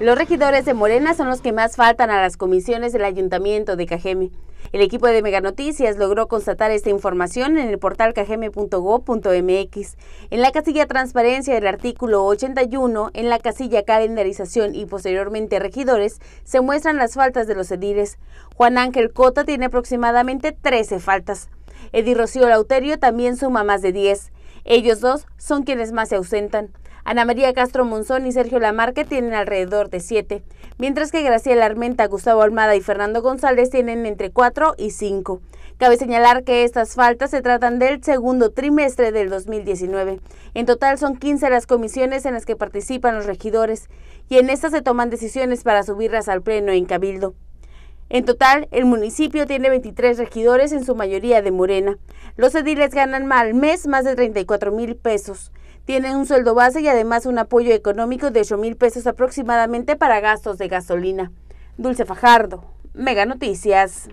Los regidores de Morena son los que más faltan a las comisiones del Ayuntamiento de Cajeme. El equipo de Meganoticias logró constatar esta información en el portal cajeme.go.mx. En la casilla Transparencia del artículo 81, en la casilla Calendarización y posteriormente Regidores, se muestran las faltas de los ediles. Juan Ángel Cota tiene aproximadamente 13 faltas. Eddie Rocío Lauterio también suma más de 10. Ellos dos son quienes más se ausentan. Ana María Castro Monzón y Sergio Lamarque tienen alrededor de siete, mientras que Graciela Armenta, Gustavo Almada y Fernando González tienen entre cuatro y cinco. Cabe señalar que estas faltas se tratan del segundo trimestre del 2019. En total son 15 las comisiones en las que participan los regidores y en estas se toman decisiones para subirlas al Pleno en Cabildo. En total, el municipio tiene 23 regidores, en su mayoría de Morena. Los ediles ganan al mes más de 34 mil pesos. Tienen un sueldo base y además un apoyo económico de 8 mil pesos aproximadamente para gastos de gasolina. Dulce Fajardo, Mega Noticias.